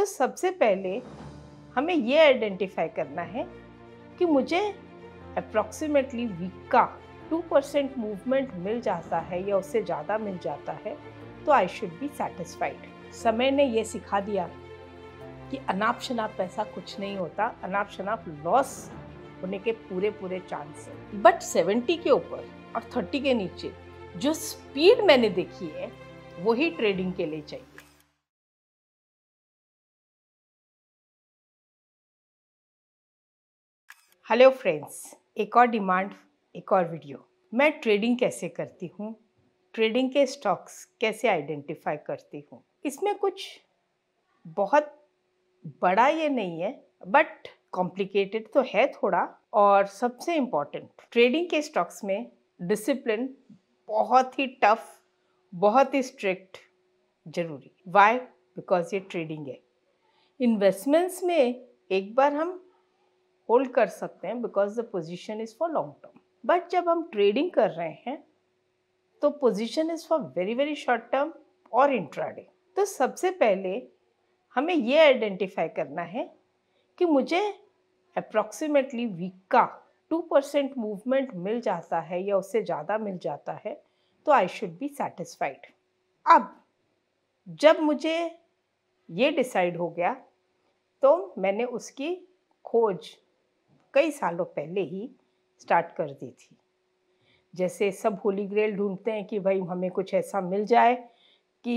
तो सबसे पहले हमें ये आइडेंटिफाई करना है कि मुझे अप्रॉक्सीमेटली वीक का टू परसेंट मूवमेंट मिल जाता है या उससे ज़्यादा मिल जाता है तो आई शुड बी सेटिस्फाइड समय ने यह सिखा दिया कि अनाप शनाप पैसा कुछ नहीं होता अनाप शनाप लॉस होने के पूरे पूरे चांस है बट सेवेंटी के ऊपर और थर्टी के नीचे जो स्पीड मैंने देखी है वही ट्रेडिंग के लिए चाहिए हेलो फ्रेंड्स एक और डिमांड एक और वीडियो मैं ट्रेडिंग कैसे करती हूँ ट्रेडिंग के स्टॉक्स कैसे आइडेंटिफाई करती हूँ इसमें कुछ बहुत बड़ा ये नहीं है बट कॉम्प्लिकेटेड तो है थोड़ा और सबसे इम्पॉर्टेंट ट्रेडिंग के स्टॉक्स में डिसिप्लिन बहुत ही टफ बहुत ही स्ट्रिक्ट जरूरी वाई बिकॉज ये ट्रेडिंग है इन्वेस्टमेंट्स में एक बार हम होल्ड कर सकते हैं because the position is for long term but जब हम ट्रेडिंग कर रहे हैं तो position is for very very short term और इंट्राडे तो सबसे पहले हमें ये आइडेंटिफाई करना है कि मुझे अप्रॉक्सीमेटली वीक का टू परसेंट मूवमेंट मिल जाता है या उससे ज़्यादा मिल जाता है तो आई शुड बी सेटिस्फाइड अब जब मुझे ये डिसाइड हो गया तो मैंने उसकी खोज कई सालों पहले ही स्टार्ट कर दी थी जैसे सब होली ग्रेल ढूंढते हैं कि भाई हमें कुछ ऐसा मिल जाए कि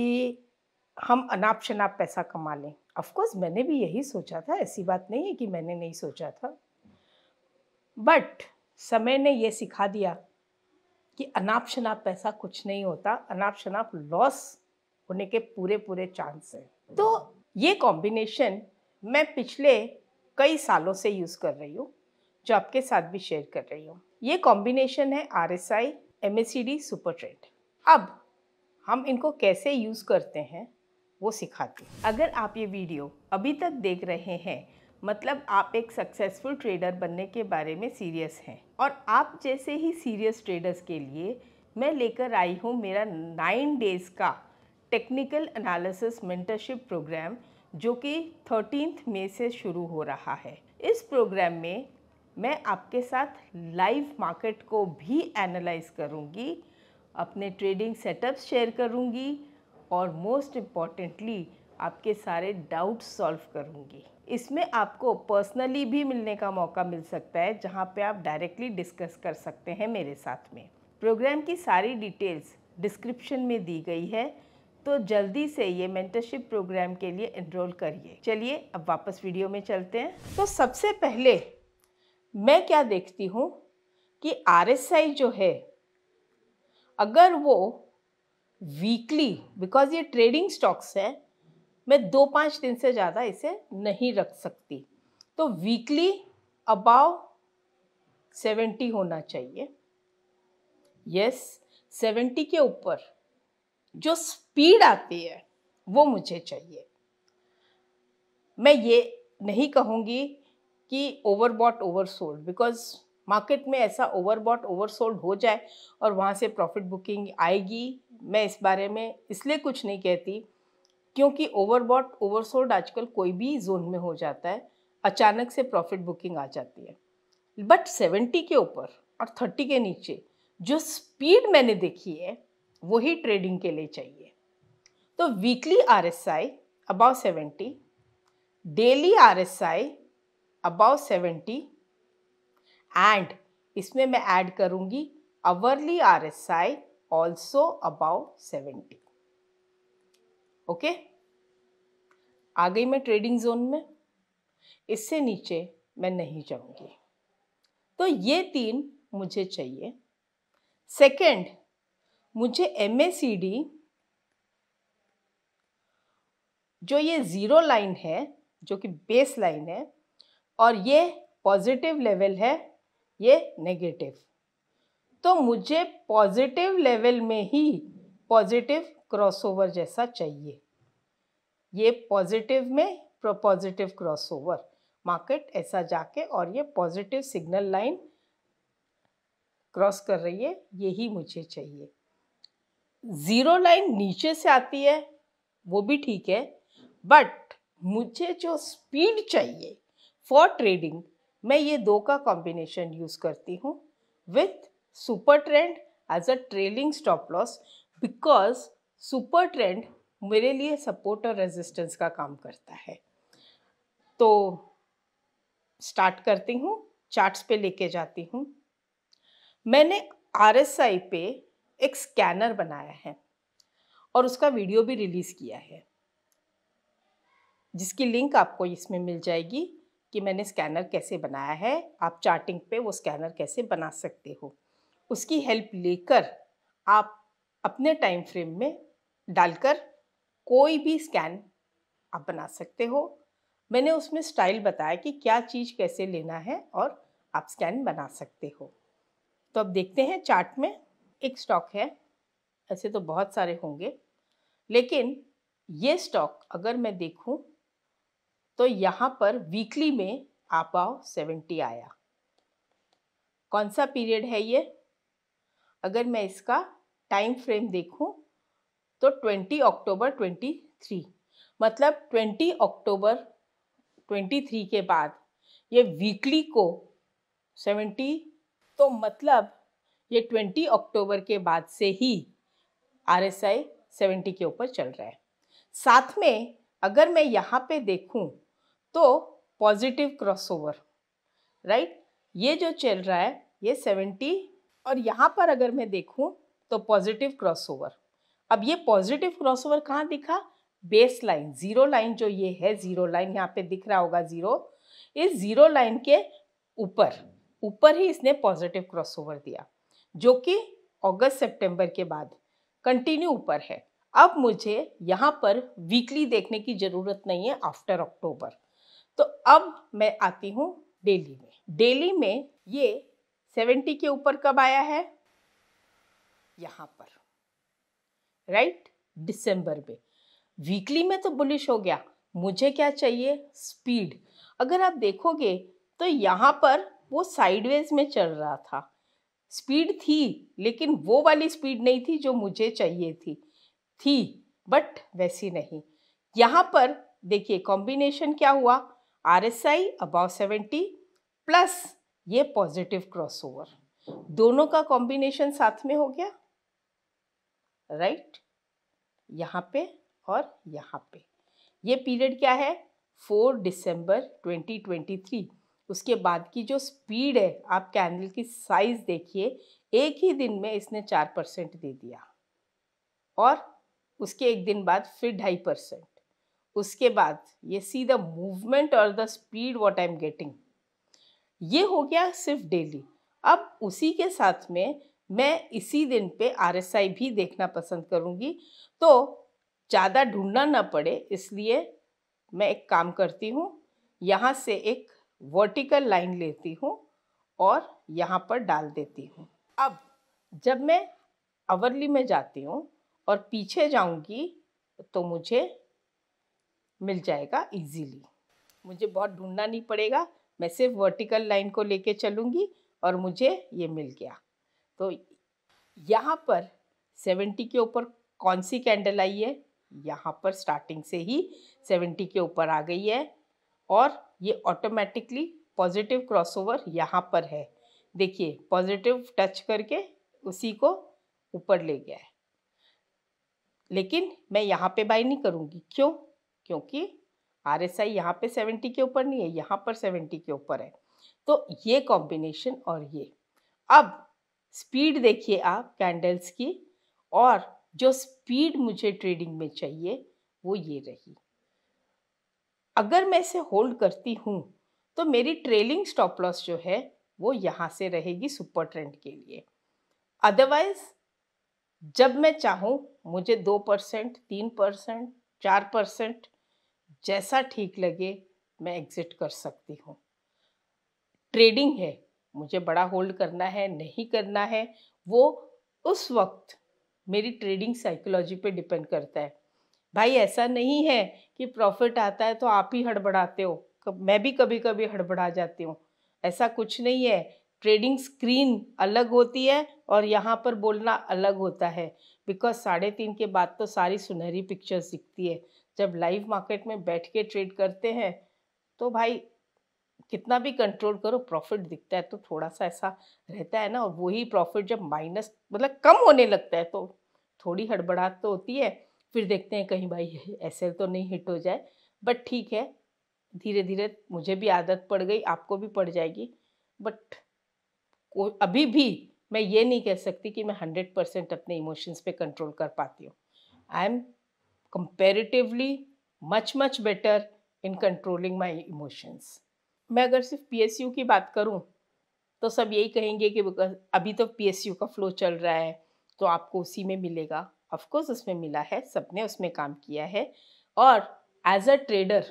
हम अनाप शनाप पैसा कमा लें ऑफकोर्स मैंने भी यही सोचा था ऐसी बात नहीं है कि मैंने नहीं सोचा था बट समय ने यह सिखा दिया कि अनाप शनाप पैसा कुछ नहीं होता अनाप शनाप लॉस होने के पूरे पूरे चांस हैं तो ये कॉम्बिनेशन मैं पिछले कई सालों से यूज़ कर रही हूँ जो आपके साथ भी शेयर कर रही हूँ ये कॉम्बिनेशन है R S I M S C D super trade अब हम इनको कैसे यूज़ करते हैं वो सिखाती अगर आप ये वीडियो अभी तक देख रहे हैं मतलब आप एक सक्सेसफुल ट्रेडर बनने के बारे में सीरियस हैं और आप जैसे ही सीरियस ट्रेडर्स के लिए मैं लेकर आई हूँ मेरा नाइन डेज़ का टेक्निकल एनालिसिस मेंटरशिप प्रोग्राम जो कि थर्टीन मई से शुरू हो रहा है इस प्रोग्राम में मैं आपके साथ लाइव मार्केट को भी एनालाइज करूँगी अपने ट्रेडिंग सेटअप शेयर करूँगी और मोस्ट इम्पॉर्टेंटली आपके सारे डाउट सॉल्व करूँगी इसमें आपको पर्सनली भी मिलने का मौका मिल सकता है जहाँ पे आप डायरेक्टली डिस्कस कर सकते हैं मेरे साथ में प्रोग्राम की सारी डिटेल्स डिस्क्रिप्शन में दी गई है तो जल्दी से ये मेंटरशिप प्रोग्राम के लिए एनरोल करिए चलिए अब वापस वीडियो में चलते हैं तो सबसे पहले मैं क्या देखती हूँ कि आर जो है अगर वो वीकली बिकॉज ये ट्रेडिंग स्टॉक्स है मैं दो पाँच दिन से ज़्यादा इसे नहीं रख सकती तो वीकली अबाव सेवेंटी होना चाहिए यस सेवेंटी के ऊपर जो स्पीड आती है वो मुझे चाहिए मैं ये नहीं कहूँगी कि ओवरबॉट ओवरसोल्ड बिकॉज मार्केट में ऐसा ओवरबॉट ओवरसोल्ड हो जाए और वहाँ से प्रॉफिट बुकिंग आएगी मैं इस बारे में इसलिए कुछ नहीं कहती क्योंकि ओवरबॉट ओवरसोल्ड आजकल कोई भी जोन में हो जाता है अचानक से प्रॉफिट बुकिंग आ जाती है बट सेवेंटी के ऊपर और थर्टी के नीचे जो स्पीड मैंने देखी है वही ट्रेडिंग के लिए चाहिए तो weekly R S I above seventy daily R S I above seventy and इसमें मैं ऐड करूँगी hourly R S I also above seventy okay आ गई मैं ट्रेडिंग जोन में इससे नीचे मैं नहीं जाऊंगी तो ये तीन मुझे चाहिए सेकंड मुझे एम जो ये ज़ीरो लाइन है जो कि बेस लाइन है और ये पॉजिटिव लेवल है ये नेगेटिव तो मुझे पॉजिटिव लेवल में ही पॉजिटिव क्रॉसओवर जैसा चाहिए ये पॉजिटिव में प्रोपॉजिटिव क्रॉसओवर मार्केट ऐसा जाके और ये पॉजिटिव सिग्नल लाइन क्रॉस कर रही है यही मुझे चाहिए ज़ीरो लाइन नीचे से आती है वो भी ठीक है बट मुझे जो स्पीड चाहिए फॉर ट्रेडिंग मैं ये दो का कॉम्बिनेशन यूज़ करती हूँ with super trend as a trailing stop loss because super trend मेरे लिए सपोर्ट और रेजिस्टेंस का काम करता है तो स्टार्ट करती हूँ चार्ट्स पे लेके जाती हूँ मैंने आर एस आई पे एक स्कैनर बनाया है और उसका वीडियो भी रिलीज़ किया है जिसकी लिंक आपको इसमें मिल जाएगी कि मैंने स्कैनर कैसे बनाया है आप चार्टिंग पे वो स्कैनर कैसे बना सकते हो उसकी हेल्प लेकर आप अपने टाइम फ्रेम में डालकर कोई भी स्कैन आप बना सकते हो मैंने उसमें स्टाइल बताया कि क्या चीज़ कैसे लेना है और आप स्कैन बना सकते हो तो अब देखते हैं चार्ट में एक स्टॉक है ऐसे तो बहुत सारे होंगे लेकिन ये स्टॉक अगर मैं देखूं तो यहाँ पर वीकली में आपाव सेवेंटी आया कौन सा पीरियड है ये अगर मैं इसका टाइम फ्रेम देखूँ तो ट्वेंटी अक्टूबर थ्री मतलब ट्वेंटी अक्टूबर थ्री के बाद ये वीकली को सेवेंटी तो मतलब ये ट्वेंटी अक्टूबर के बाद से ही आर एस आई सेवेंटी के ऊपर चल रहा है साथ में अगर मैं यहाँ पे देखूँ तो पॉजिटिव क्रॉसओवर राइट ये जो चल रहा है ये सेवेंटी और यहाँ पर अगर मैं देखूँ तो पॉजिटिव क्रॉसओवर अब ये पॉजिटिव क्रॉसओवर कहाँ दिखा बेस लाइन जीरो लाइन जो ये है जीरो लाइन यहाँ पे दिख रहा होगा जीरो इस जीरो लाइन के ऊपर ऊपर ही इसने पॉजिटिव क्रॉसओवर दिया जो कि अगस्त सितंबर के बाद कंटिन्यू ऊपर है अब मुझे यहाँ पर वीकली देखने की ज़रूरत नहीं है आफ्टर अक्टूबर तो अब मैं आती हूँ डेली में डेली में ये सेवेंटी के ऊपर कब आया है यहाँ पर राइट दिसंबर में वीकली में तो बुलिश हो गया मुझे क्या चाहिए स्पीड अगर आप देखोगे तो यहाँ पर वो साइडवेज में चल रहा था स्पीड थी लेकिन वो वाली स्पीड नहीं थी जो मुझे चाहिए थी थी बट वैसी नहीं यहाँ पर देखिए कॉम्बिनेशन क्या हुआ R S I above seventy plus ये पॉजिटिव क्रॉस ओवर दोनों का कॉम्बिनेशन साथ में हो गया राइट right? यहाँ पे और यहाँ पे ये पीरियड क्या है फोर दिसंबर 2023 उसके बाद की जो स्पीड है आप कैंडल की साइज देखिए एक ही दिन में इसने चार परसेंट दे दिया और उसके एक दिन बाद फिर ढाई परसेंट उसके बाद ये सी द मूवमेंट और the speed what I am getting ये हो गया सिर्फ डेली अब उसी के साथ में मैं इसी दिन पे आरएसआई भी देखना पसंद करूँगी तो ज़्यादा ढूंढना ना पड़े इसलिए मैं एक काम करती हूँ यहाँ से एक वर्टिकल लाइन लेती हूँ और यहाँ पर डाल देती हूँ अब जब मैं अवरली में जाती हूँ और पीछे जाऊँगी तो मुझे मिल जाएगा इजीली मुझे बहुत ढूंढना नहीं पड़ेगा मैं सिर्फ वर्टिकल लाइन को लेके चलूँगी और मुझे ये मिल गया तो यहाँ पर सेवेंटी के ऊपर कौन सी कैंडल आई है यहाँ पर स्टार्टिंग से ही सेवेंटी के ऊपर आ गई है और ये ऑटोमेटिकली पॉजिटिव क्रॉसओवर यहाँ पर है देखिए पॉजिटिव टच करके उसी को ऊपर ले गया है लेकिन मैं यहाँ पे बाई नहीं करूँगी क्यों क्योंकि आर एस आई यहाँ पर सेवेंटी के ऊपर नहीं है यहाँ पर सेवेंटी के ऊपर है तो ये कॉम्बिनेशन और ये अब स्पीड देखिए आप कैंडल्स की और जो स्पीड मुझे ट्रेडिंग में चाहिए वो ये रही अगर मैं इसे होल्ड करती हूँ तो मेरी ट्रेलिंग स्टॉप लॉस जो है वो यहाँ से रहेगी सुपर ट्रेंड के लिए अदरवाइज जब मैं चाहूँ मुझे दो परसेंट तीन परसेंट चार परसेंट जैसा ठीक लगे मैं एग्ज़िट कर सकती हूँ ट्रेडिंग है मुझे बड़ा होल्ड करना है नहीं करना है वो उस वक्त मेरी ट्रेडिंग साइकोलॉजी पे डिपेंड करता है भाई ऐसा नहीं है कि प्रॉफिट आता है तो आप ही हड़बड़ाते हो मैं भी कभी कभी हड़बड़ा जाती हूँ ऐसा कुछ नहीं है ट्रेडिंग स्क्रीन अलग होती है और यहाँ पर बोलना अलग होता है बिकॉज साढ़े तीन के बाद तो सारी सुनहरी पिक्चर्स दिखती है जब लाइव मार्केट में बैठ के ट्रेड करते हैं तो भाई कितना भी कंट्रोल करो प्रॉफिट दिखता है तो थोड़ा सा ऐसा रहता है ना और वही प्रॉफिट जब माइनस मतलब कम होने लगता है तो थोड़ी हड़बड़ाहट तो होती है फिर देखते हैं कहीं भाई ऐसे तो नहीं हिट हो जाए बट ठीक है धीरे धीरे मुझे भी आदत पड़ गई आपको भी पड़ जाएगी बट अभी भी मैं ये नहीं कह सकती कि मैं हंड्रेड परसेंट अपने इमोशंस पे कंट्रोल कर पाती हूँ I am comparatively much much better in controlling my emotions मैं अगर सिर्फ पी की बात करूं तो सब यही कहेंगे कि अभी तो पी का फ्लो चल रहा है तो आपको उसी में मिलेगा ऑफकोर्स उसमें मिला है सबने उसमें काम किया है और एज अ ट्रेडर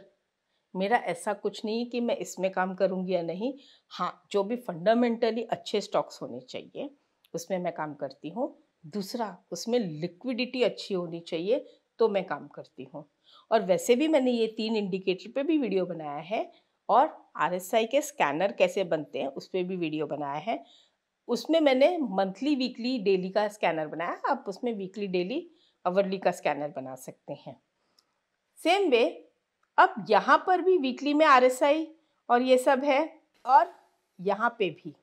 मेरा ऐसा कुछ नहीं कि मैं इसमें काम करूंगी या नहीं हाँ जो भी फंडामेंटली अच्छे स्टॉक्स होने चाहिए उसमें मैं काम करती हूँ दूसरा उसमें लिक्विडिटी अच्छी होनी चाहिए तो मैं काम करती हूँ और वैसे भी मैंने ये तीन इंडिकेटर पे भी वीडियो बनाया है और आर के स्कैनर कैसे बनते हैं उस पर भी वीडियो बनाया है उसमें मैंने मंथली वीकली डेली का स्कैनर बनाया आप उसमें वीकली डेली अवरली का स्कैनर बना सकते हैं सेम वे अब यहाँ पर भी वीकली में आर और ये सब है और यहाँ पे भी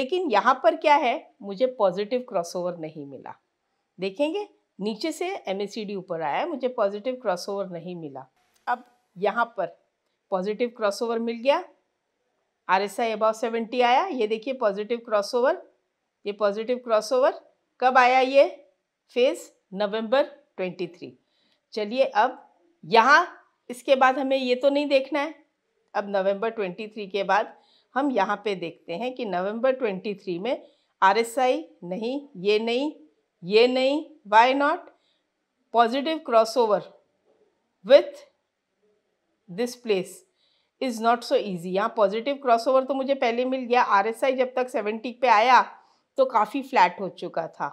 लेकिन यहाँ पर क्या है मुझे पॉजिटिव क्रॉसओवर नहीं मिला देखेंगे नीचे से एम ऊपर आया मुझे पॉजिटिव क्रॉसओवर नहीं मिला अब यहाँ पर पॉजिटिव क्रॉसओवर मिल गया R S I above seventy आया ये देखिए पॉजिटिव क्रॉसओवर ये पॉजिटिव क्रॉसओवर कब आया ये फेज नवंबर ट्वेंटी थ्री चलिए अब यहाँ इसके बाद हमें ये तो नहीं देखना है अब नवंबर ट्वेंटी थ्री के बाद हम यहाँ पे देखते हैं कि नवंबर ट्वेंटी थ्री में आर एस आई नहीं ये नहीं ये नहीं why not positive crossover with this place is not so easy यहाँ पॉजिटिव crossover तो मुझे पहले मिल गया RSI जब तक सेवेंटी पे आया तो काफ़ी फ्लैट हो चुका था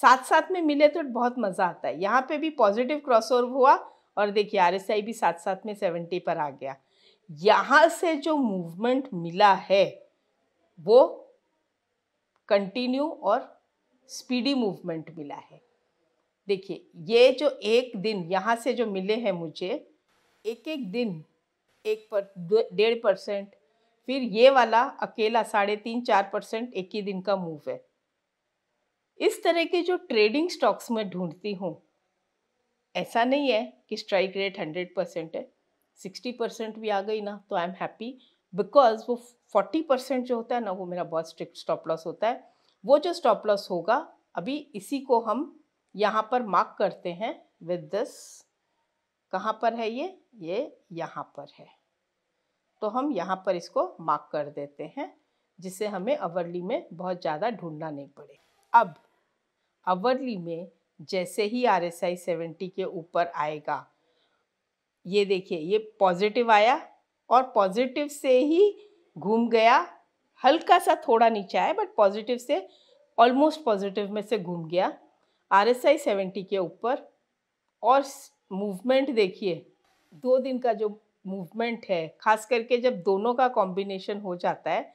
साथ साथ में मिले तो बहुत मज़ा आता है यहाँ पे भी पॉजिटिव क्रॉसओवर हुआ और देखिए आरएसआई भी साथ साथ में सेवेंटी पर आ गया यहाँ से जो मूवमेंट मिला है वो कंटिन्यू और स्पीडी मूवमेंट मिला है देखिए ये जो एक दिन यहाँ से जो मिले हैं मुझे एक एक दिन एक पर डेढ़ परसेंट फिर ये वाला अकेला साढ़े तीन चार परसेंट एक ही दिन का मूव है इस तरह के जो ट्रेडिंग स्टॉक्स में ढूंढती हूँ ऐसा नहीं है कि स्ट्राइक रेट हंड्रेड परसेंट है सिक्सटी परसेंट भी आ गई ना तो आई एम हैप्पी बिकॉज वो फोर्टी परसेंट जो होता है ना वो मेरा बहुत स्ट्रिक्ट स्टॉप लॉस होता है वो जो स्टॉप लॉस होगा अभी इसी को हम यहाँ पर मार्क करते हैं विद दिस कहाँ पर है ये ये यहाँ पर है तो हम यहाँ पर इसको मार्क कर देते हैं जिससे हमें अवरली में बहुत ज़्यादा ढूंढना नहीं पड़े अब अवरली में जैसे ही आर एस आई सेवेंटी के ऊपर आएगा ये देखिए ये पॉजिटिव आया और पॉजिटिव से ही घूम गया हल्का सा थोड़ा नीचे आया बट पॉजिटिव से ऑलमोस्ट पॉजिटिव में से घूम गया आर एस आई सेवेंटी के ऊपर और मूवमेंट देखिए दो दिन का जो मूवमेंट है खास करके जब दोनों का कॉम्बिनेशन हो जाता है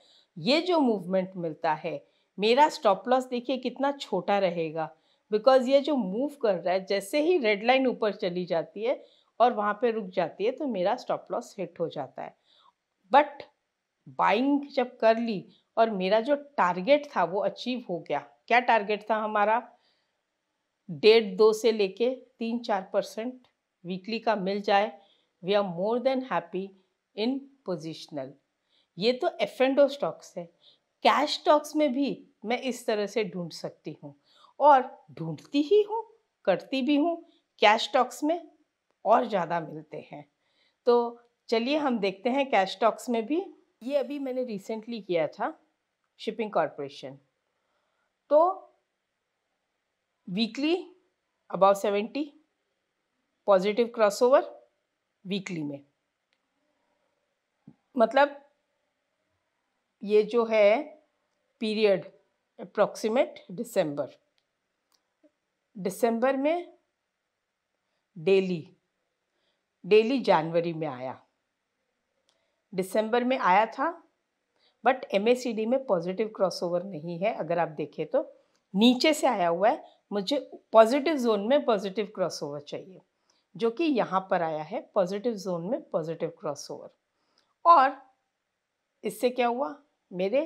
ये जो मूवमेंट मिलता है मेरा स्टॉप लॉस देखिए कितना छोटा रहेगा बिकॉज ये जो मूव कर रहा है जैसे ही रेड लाइन ऊपर चली जाती है और वहाँ पे रुक जाती है तो मेरा स्टॉप लॉस हिट हो जाता है बट बाइंग जब कर ली और मेरा जो टारगेट था वो अचीव हो गया क्या टारगेट था हमारा डेढ़ दो से लेके तीन चार परसेंट वीकली का मिल जाए we are more than happy in positional ये तो एफ एंड ओ स्टॉक्स है कैश स्टॉक्स में भी मैं इस तरह से ढूंढ सकती हूँ और ढूंढती ही हूँ करती भी हूँ कैश स्टॉक्स में और ज़्यादा मिलते हैं तो चलिए हम देखते हैं कैश स्टॉक्स में भी ये अभी मैंने रिसेंटली किया था शिपिंग कॉरपोरेशन तो weekly above seventy positive crossover weekly में मतलब ये जो है पीरियड अप्रॉक्सीमेट डिसम्बर डिसम्बर में डेली डेली जनवरी में आया डिसम्बर में आया था बट एम में पॉजिटिव क्रॉसओवर नहीं है अगर आप देखें तो नीचे से आया हुआ है मुझे पॉजिटिव जोन में पॉजिटिव क्रॉसओवर चाहिए जो कि यहाँ पर आया है पॉजिटिव जोन में पॉजिटिव क्रॉसओवर और इससे क्या हुआ मेरे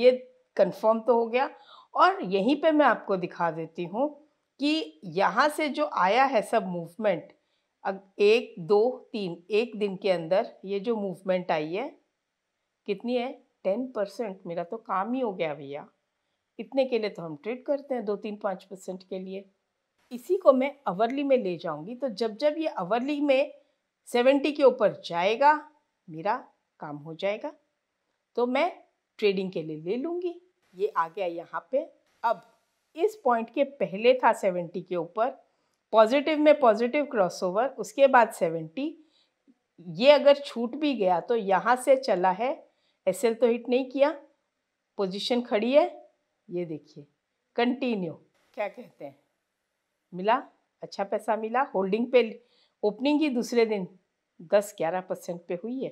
ये कंफर्म तो हो गया और यहीं पे मैं आपको दिखा देती हूँ कि यहाँ से जो आया है सब मूवमेंट अब एक दो तीन एक दिन के अंदर ये जो मूवमेंट आई है कितनी है टेन परसेंट मेरा तो काम ही हो गया भैया इतने के लिए तो हम ट्रेड करते हैं दो तीन पाँच परसेंट के लिए इसी को मैं अवरली में ले जाऊंगी तो जब जब ये अवरली में सेवेंटी के ऊपर जाएगा मेरा काम हो जाएगा तो मैं ट्रेडिंग के लिए ले लूँगी ये आ गया यहाँ पे अब इस पॉइंट के पहले था सेवेंटी के ऊपर पॉजिटिव में पॉजिटिव क्रॉसओवर उसके बाद सेवेंटी ये अगर छूट भी गया तो यहाँ से चला है एसएल तो हिट नहीं किया पोजीशन खड़ी है ये देखिए कंटिन्यू क्या कहते हैं मिला अच्छा पैसा मिला होल्डिंग पे ओपनिंग ही दूसरे दिन दस ग्यारह परसेंट पे हुई है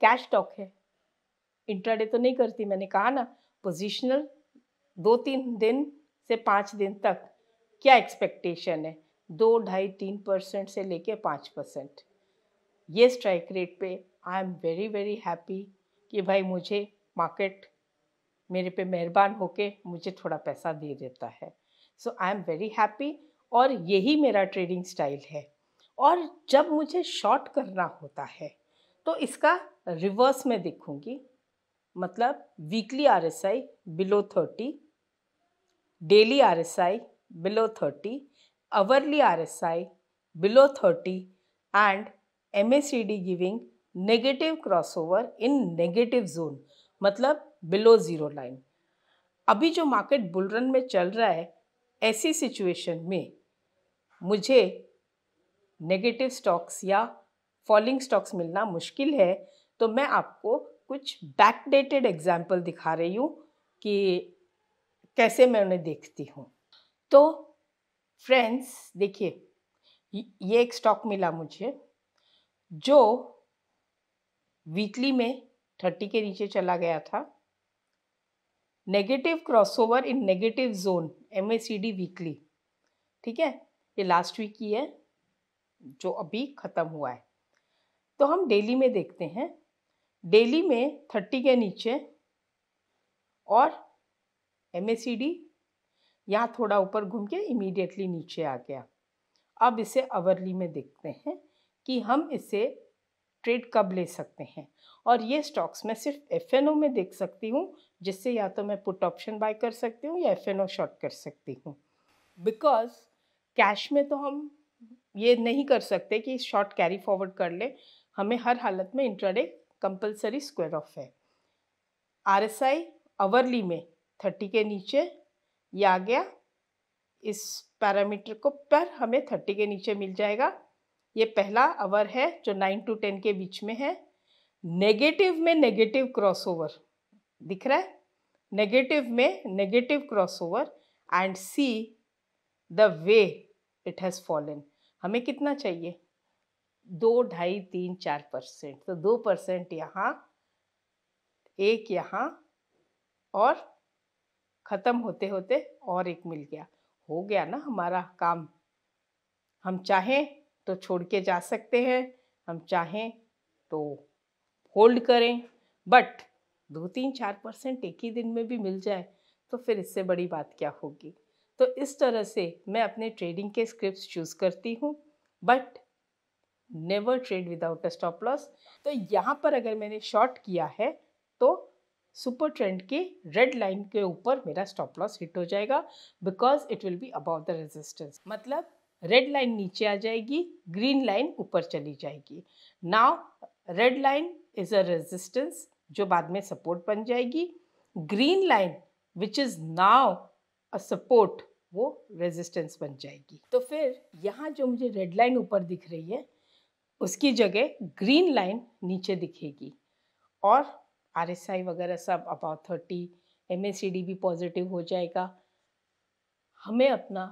कैश स्टॉक है इंट्राडे तो नहीं करती मैंने कहा ना पोजिशनल दो तीन दिन से पाँच दिन तक क्या एक्सपेक्टेशन है दो ढाई तीन परसेंट से लेके पाँच परसेंट ये स्ट्राइक रेट पे I am very very happy कि भाई मुझे मार्केट मेरे पे मेहरबान होके मुझे थोड़ा पैसा दे देता है so I am very happy और यही मेरा ट्रेडिंग स्टाइल है और जब मुझे शॉर्ट करना होता है तो इसका रिवर्स में देखूंगी मतलब weekly R S I below thirty daily R S I below thirty hourly I below thirty and M C D giving negative crossover in negative zone मतलब बिलो ज़ीरो लाइन अभी जो मार्केट बुलरन में चल रहा है ऐसी situation में मुझे नेगेटिव स्टॉक्स या फॉलिंग स्टॉक्स मिलना मुश्किल है तो मैं आपको कुछ बैकडेटेड एग्जाम्पल दिखा रही हूँ कि कैसे मैं उन्हें देखती हूँ तो फ्रेंड्स देखिए ये एक स्टॉक मिला मुझे जो वीकली में थर्टी के नीचे चला गया था negative crossover in negative zone M weekly ठीक है ये लास्ट वीक की है जो अभी ख़त्म हुआ है तो हम डेली में देखते हैं डेली में थर्टी के नीचे और एम ए सी डी यहाँ थोड़ा ऊपर घूम के इमीडिएटली नीचे आ गया अब इसे अवरली में देखते हैं कि हम इसे ट्रेड कब ले सकते हैं और ये स्टॉक्स मैं सिर्फ एफ में देख सकती हूँ जिससे या तो मैं पुट ऑप्शन बाय कर सकती हूँ या एफ शॉर्ट कर सकती हूँ बिकॉज कैश में तो हम ये नहीं कर सकते कि शॉर्ट कैरी फॉरवर्ड कर ले हमें हर हालत में इंट्राडे कंपलसरी स्क्वायर ऑफ है आर एस आई अवरली में थर्टी के नीचे या आ गया इस पैरामीटर को पर हमें थर्टी के नीचे मिल जाएगा ये पहला अवर है जो नाइन टू टेन के बीच में है नेगेटिव में नेगेटिव क्रॉसओवर दिख रहा है नेगेटिव में negative crossover and see the way it has fallen हमें कितना चाहिए दो ढाई तीन चार परसेंट तो दो परसेंट यहाँ एक यहाँ और ख़त्म होते होते और एक मिल गया हो गया ना हमारा काम हम चाहें तो छोड़ के जा सकते हैं हम चाहें तो होल्ड करें बट दो तीन चार परसेंट एक ही दिन में भी मिल जाए तो फिर इससे बड़ी बात क्या होगी तो इस तरह से मैं अपने ट्रेडिंग के स्क्रिप्ट चूज़ करती हूँ but never trade without a stop loss तो यहाँ पर अगर मैंने शॉर्ट किया है तो सुपर ट्रेंड के रेड लाइन के ऊपर मेरा स्टॉप लॉस हिट हो जाएगा because it will be about the resistance मतलब रेड लाइन नीचे आ जाएगी ग्रीन लाइन ऊपर चली जाएगी now red line is a resistance जो बाद में सपोर्ट बन जाएगी green line which is now a support वो रेजिस्टेंस बन जाएगी तो फिर यहाँ जो मुझे रेड लाइन ऊपर दिख रही है उसकी जगह ग्रीन लाइन नीचे दिखेगी और आर एस आई वगैरह सब about thirty M C D भी पॉजिटिव हो जाएगा हमें अपना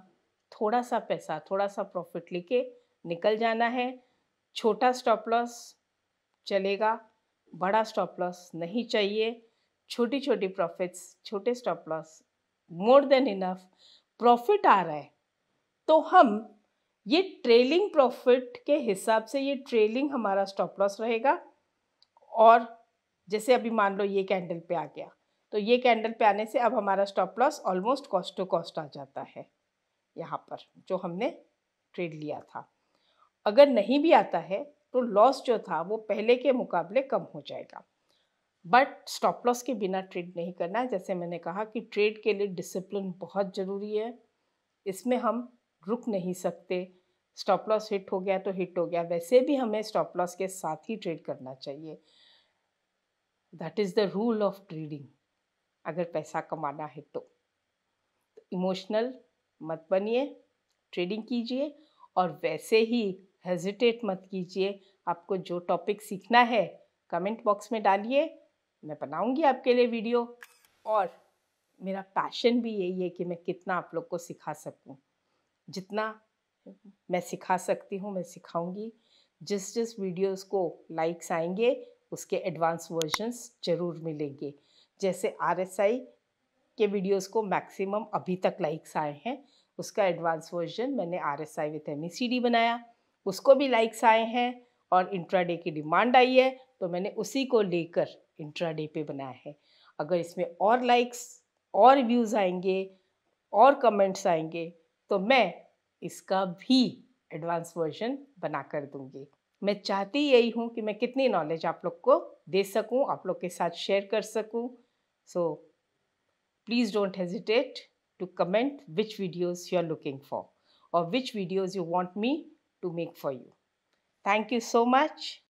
थोड़ा सा पैसा थोड़ा सा प्रॉफिट लेके निकल जाना है छोटा स्टॉप लॉस चलेगा बड़ा स्टॉप लॉस नहीं चाहिए छोटी छोटी प्रॉफिट्स छोटे stop loss more than enough profit आ रहा है तो हम ये ट्रेलिंग प्रॉफिट के हिसाब से ये ट्रेलिंग हमारा स्टॉप लॉस रहेगा और जैसे अभी मान लो ये कैंडल पे आ गया तो ये कैंडल पे आने से अब हमारा stop loss almost cost to cost आ जाता है यहाँ पर जो हमने ट्रेड लिया था अगर नहीं भी आता है तो लॉस जो था वो पहले के मुकाबले कम हो जाएगा बट स्टॉप लॉस के बिना ट्रेड नहीं करना है जैसे मैंने कहा कि ट्रेड के लिए डिसिप्लिन बहुत ज़रूरी है इसमें हम रुक नहीं सकते स्टॉप लॉस हिट हो गया तो हिट हो गया वैसे भी हमें स्टॉप लॉस के साथ ही ट्रेड करना चाहिए that is the rule of trading अगर पैसा कमाना है तो इमोशनल मत बनिए ट्रेडिंग कीजिए और वैसे ही हेजिटेट मत कीजिए आपको जो टॉपिक सीखना है कमेंट बॉक्स में डालिए मैं बनाऊंगी आपके लिए वीडियो और मेरा पैशन भी यही है कि मैं कितना आप लोग को सिखा सकूं जितना मैं सिखा सकती हूं मैं सिखाऊंगी जिस जिस वीडियोस को लाइक्स आएंगे उसके एडवांस वर्जन्स ज़रूर मिलेंगे जैसे आर के वीडियोस को मैक्सिमम अभी तक लाइक्स आए हैं उसका एडवांस वर्जन मैंने R S I with M बनाया उसको भी लाइक्स आए हैं और इंट्राडे की डिमांड आई है तो मैंने उसी को लेकर इंट्राडे पे बनाया है अगर इसमें और लाइक्स और व्यूज़ आएंगे और कमेंट्स आएंगे तो मैं इसका भी एडवांस वर्जन बना कर दूँगी मैं चाहती यही हूँ कि मैं कितनी नॉलेज आप लोग को दे सकूँ आप लोग के साथ शेयर कर सकूँ सो so, Please don't hesitate to comment which videos you are looking for or which videos you want me to make for you. Thank you so much.